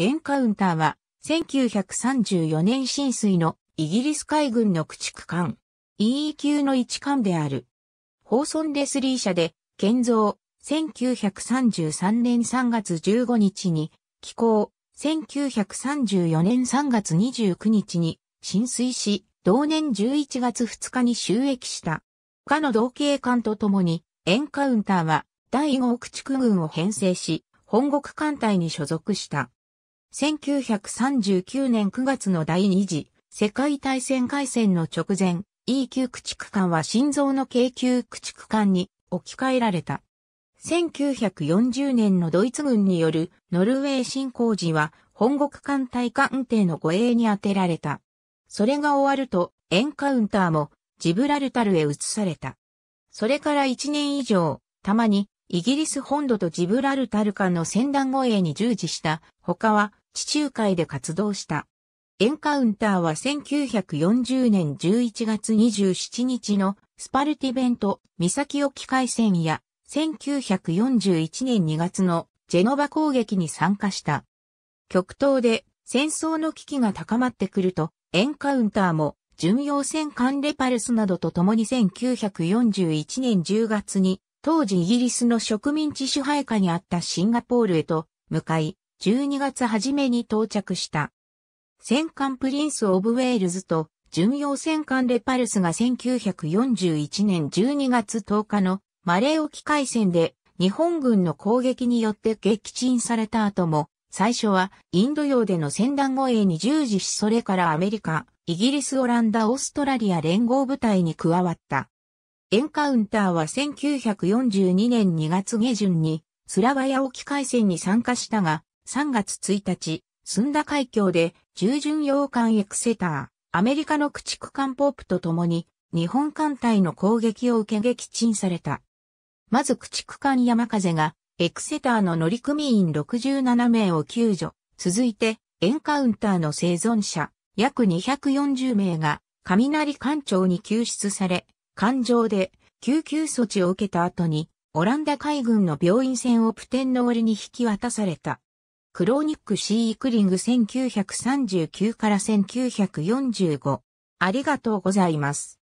エンカウンターは、1934年浸水のイギリス海軍の駆逐艦、EE 級の一艦である。ホーソン・レスリー社で、建造、1933年3月15日に、寄港、1934年3月29日に、浸水し、同年11月2日に収益した。他の同型艦と共に、エンカウンターは、第5駆逐軍を編成し、本国艦隊に所属した。1939年9月の第二次世界大戦開戦の直前、E 級駆逐艦は心臓の K 級駆逐艦に置き換えられた。1940年のドイツ軍によるノルウェー侵攻時は本国艦隊艦艇の護衛に充てられた。それが終わるとエンカウンターもジブラルタルへ移された。それから1年以上、たまにイギリス本土とジブラルタル間の戦団護衛に従事した、他は地中海で活動した。エンカウンターは1940年11月27日のスパルティベント岬沖海戦や1941年2月のジェノバ攻撃に参加した。極東で戦争の危機が高まってくるとエンカウンターも巡洋戦艦レパルスなどと共に1941年10月に当時イギリスの植民地支配下にあったシンガポールへと向かい12月初めに到着した。戦艦プリンス・オブ・ウェールズと巡洋戦艦レパルスが1941年12月10日のマレー沖海戦で日本軍の攻撃によって撃沈された後も最初はインド洋での戦団護衛に従事しそれからアメリカ、イギリス・オランダ・オーストラリア連合部隊に加わった。エンカウンターは1942年2月下旬にスラワヤ沖海戦に参加したが3月1日、スンダ海峡で従順洋艦エクセター、アメリカの駆逐艦ポープと共に日本艦隊の攻撃を受け撃沈された。まず駆逐艦山風がエクセターの乗組員67名を救助。続いてエンカウンターの生存者約240名が雷艦長に救出され、艦上で救急措置を受けた後にオランダ海軍の病院船をプテンの檻に引き渡された。クローニックシー・イクリング1939から1945。ありがとうございます。